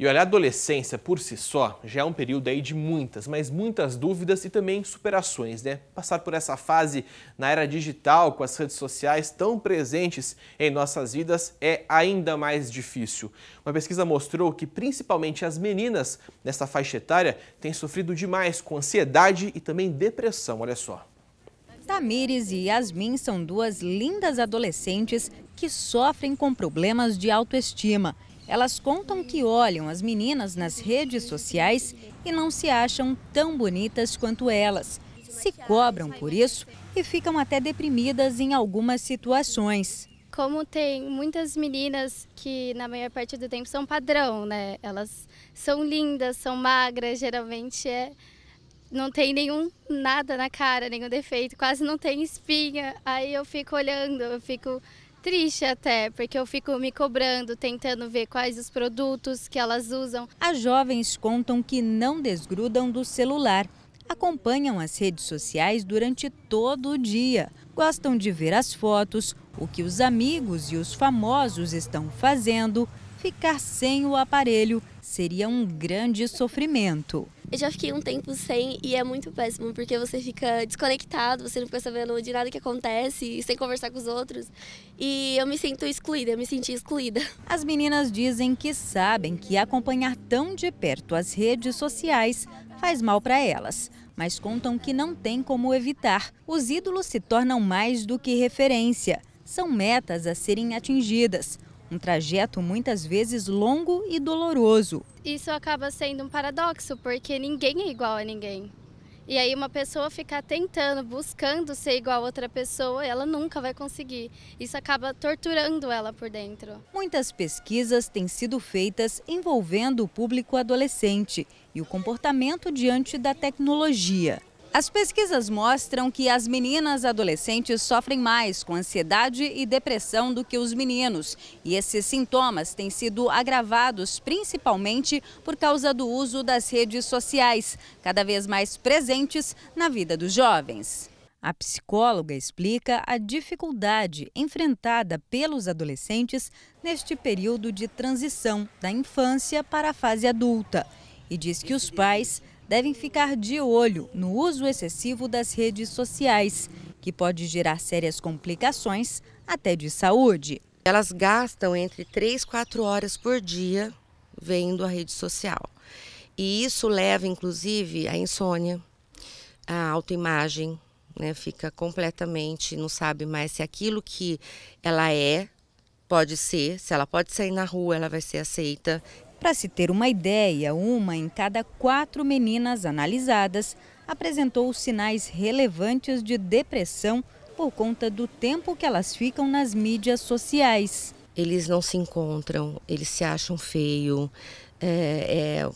E olha, a adolescência por si só já é um período aí de muitas, mas muitas dúvidas e também superações, né? Passar por essa fase na era digital, com as redes sociais tão presentes em nossas vidas, é ainda mais difícil. Uma pesquisa mostrou que principalmente as meninas nessa faixa etária têm sofrido demais com ansiedade e também depressão, olha só. Tamires e Yasmin são duas lindas adolescentes que sofrem com problemas de autoestima elas contam que olham as meninas nas redes sociais e não se acham tão bonitas quanto elas. Se cobram por isso e ficam até deprimidas em algumas situações. Como tem muitas meninas que na maior parte do tempo são padrão, né? Elas são lindas, são magras, geralmente é não tem nenhum nada na cara, nenhum defeito, quase não tem espinha. Aí eu fico olhando, eu fico triste até, porque eu fico me cobrando, tentando ver quais os produtos que elas usam. As jovens contam que não desgrudam do celular. Acompanham as redes sociais durante todo o dia. Gostam de ver as fotos, o que os amigos e os famosos estão fazendo. Ficar sem o aparelho seria um grande sofrimento. Eu já fiquei um tempo sem e é muito péssimo, porque você fica desconectado, você não fica sabendo de nada que acontece, sem conversar com os outros. E eu me sinto excluída, eu me senti excluída. As meninas dizem que sabem que acompanhar tão de perto as redes sociais faz mal para elas mas contam que não tem como evitar. Os ídolos se tornam mais do que referência, são metas a serem atingidas um trajeto muitas vezes longo e doloroso. Isso acaba sendo um paradoxo, porque ninguém é igual a ninguém. E aí uma pessoa ficar tentando, buscando ser igual a outra pessoa, ela nunca vai conseguir. Isso acaba torturando ela por dentro. Muitas pesquisas têm sido feitas envolvendo o público adolescente e o comportamento diante da tecnologia. As pesquisas mostram que as meninas adolescentes sofrem mais com ansiedade e depressão do que os meninos. E esses sintomas têm sido agravados principalmente por causa do uso das redes sociais, cada vez mais presentes na vida dos jovens. A psicóloga explica a dificuldade enfrentada pelos adolescentes neste período de transição da infância para a fase adulta e diz que os pais devem ficar de olho no uso excessivo das redes sociais, que pode gerar sérias complicações, até de saúde. Elas gastam entre 3 e 4 horas por dia vendo a rede social. E isso leva, inclusive, à insônia, à autoimagem, né? fica completamente, não sabe mais se aquilo que ela é, pode ser, se ela pode sair na rua, ela vai ser aceita, para se ter uma ideia, uma em cada quatro meninas analisadas apresentou sinais relevantes de depressão por conta do tempo que elas ficam nas mídias sociais. Eles não se encontram, eles se acham feio. É, é,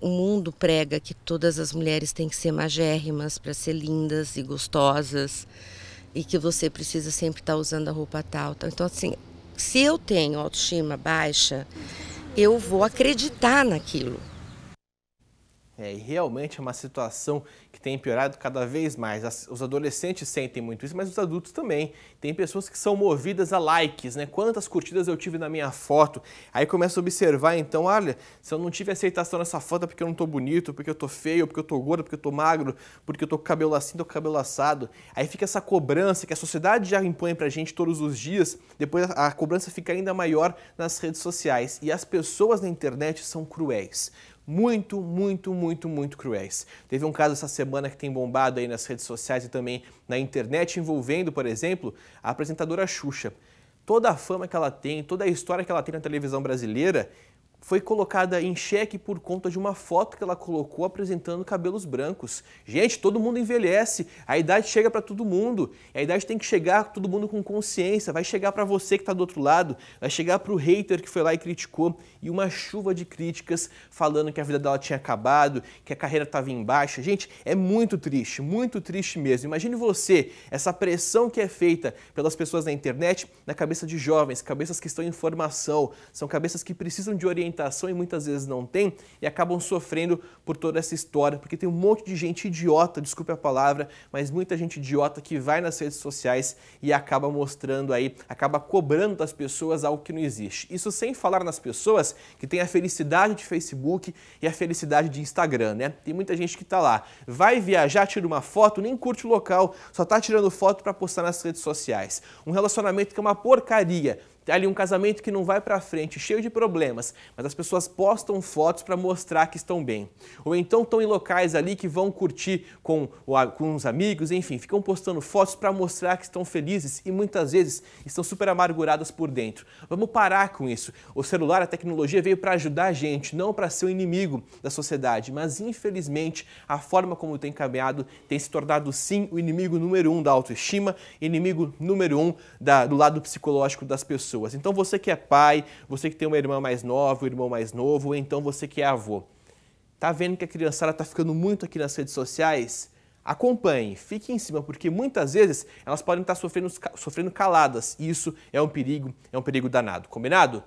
o mundo prega que todas as mulheres têm que ser magérrimas para ser lindas e gostosas e que você precisa sempre estar tá usando a roupa tal. Então, assim, se eu tenho autoestima baixa, eu vou acreditar naquilo. É, e realmente é uma situação que tem piorado cada vez mais. As, os adolescentes sentem muito isso, mas os adultos também. Tem pessoas que são movidas a likes, né? Quantas curtidas eu tive na minha foto? Aí começa a observar, então, olha, se eu não tive aceitação nessa foto é porque eu não tô bonito, porque eu tô feio, porque eu tô gordo, porque eu tô magro, porque eu tô com cabelo assim, tô com cabelo assado. Aí fica essa cobrança que a sociedade já impõe pra gente todos os dias. Depois a, a cobrança fica ainda maior nas redes sociais. E as pessoas na internet são cruéis muito, muito, muito, muito cruéis. Teve um caso essa semana que tem bombado aí nas redes sociais e também na internet envolvendo, por exemplo, a apresentadora Xuxa. Toda a fama que ela tem, toda a história que ela tem na televisão brasileira foi colocada em xeque por conta de uma foto que ela colocou apresentando cabelos brancos. Gente, todo mundo envelhece, a idade chega para todo mundo, a idade tem que chegar todo mundo com consciência, vai chegar para você que está do outro lado, vai chegar para o hater que foi lá e criticou e uma chuva de críticas falando que a vida dela tinha acabado, que a carreira estava em baixa. Gente, é muito triste, muito triste mesmo. Imagine você, essa pressão que é feita pelas pessoas na internet na cabeça de jovens, cabeças que estão em formação, são cabeças que precisam de orientação orientação e muitas vezes não tem e acabam sofrendo por toda essa história, porque tem um monte de gente idiota, desculpe a palavra, mas muita gente idiota que vai nas redes sociais e acaba mostrando aí, acaba cobrando das pessoas algo que não existe. Isso sem falar nas pessoas que têm a felicidade de Facebook e a felicidade de Instagram, né? Tem muita gente que tá lá, vai viajar, tira uma foto, nem curte o local, só tá tirando foto para postar nas redes sociais. Um relacionamento que é uma porcaria, tem ali um casamento que não vai para frente, cheio de problemas, mas as pessoas postam fotos para mostrar que estão bem. Ou então estão em locais ali que vão curtir com, com os amigos, enfim, ficam postando fotos para mostrar que estão felizes e muitas vezes estão super amarguradas por dentro. Vamos parar com isso. O celular, a tecnologia veio para ajudar a gente, não para ser o inimigo da sociedade, mas infelizmente a forma como tem caminhado tem se tornado sim o inimigo número um da autoestima, inimigo número um da, do lado psicológico das pessoas pessoas. Então você que é pai, você que tem uma irmã mais nova, um irmão mais novo, ou então você que é avô. Tá vendo que a criançada tá ficando muito aqui nas redes sociais? Acompanhe, fique em cima, porque muitas vezes elas podem estar tá sofrendo, sofrendo caladas e isso é um perigo, é um perigo danado, combinado?